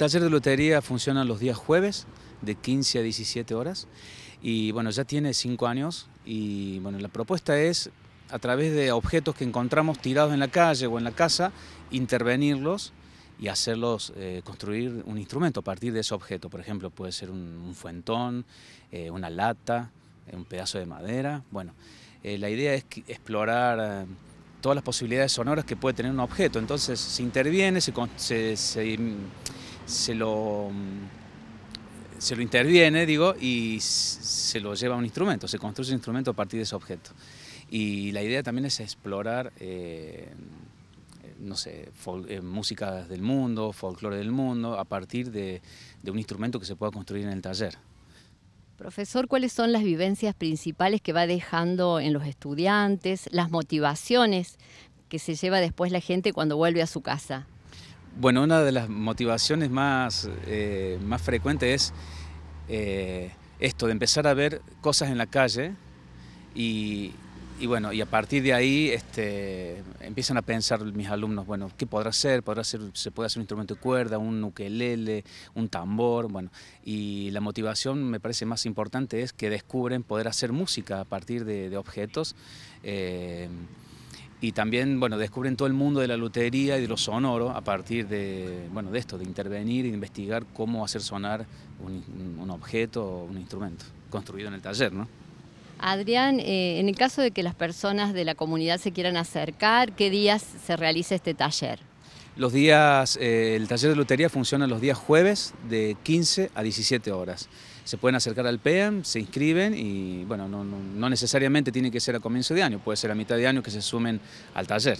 El taller de lotería funciona los días jueves de 15 a 17 horas y bueno, ya tiene 5 años y bueno, la propuesta es a través de objetos que encontramos tirados en la calle o en la casa, intervenirlos y hacerlos eh, construir un instrumento a partir de ese objeto. Por ejemplo, puede ser un, un fuentón, eh, una lata, eh, un pedazo de madera. Bueno, la idea es explorar todas las posibilidades sonoras que puede tener un objeto. Entonces se interviene, se se lo, interviene, digo, y se lo lleva a un instrumento, se construye un instrumento a partir de ese objeto. Y la idea también es explorar, eh, no sé, eh, música del mundo, folclore del mundo, a partir de, de un instrumento que se pueda construir en el taller. Profesor, ¿cuáles son las vivencias principales que va dejando en los estudiantes, las motivaciones que se lleva después la gente cuando vuelve a su casa? Bueno, una de las motivaciones más, eh, más frecuentes es eh, esto, de empezar a ver cosas en la calle y, y bueno, y a partir de ahí este, empiezan a pensar mis alumnos, bueno, ¿qué podrá ser? ¿Podrá ser, se puede hacer un instrumento de cuerda, un ukelele, un tambor? Bueno, y la motivación me parece más importante es que descubren poder hacer música a partir de, objetos. Eh, y también bueno, descubren todo el mundo de la lutería y de lo sonoro a partir de, bueno, de esto, de intervenir e investigar cómo hacer sonar un, objeto o un instrumento construido en el taller. ¿no? Adrián, eh, en el caso de que las personas de la comunidad se quieran acercar, ¿qué días se realiza este taller? Los días, eh, el taller de lotería funciona los días jueves de 15 a 17 horas. Se pueden acercar al PEM, se inscriben y bueno, no necesariamente tiene que ser a comienzo de año, puede ser a mitad de año que se sumen al taller.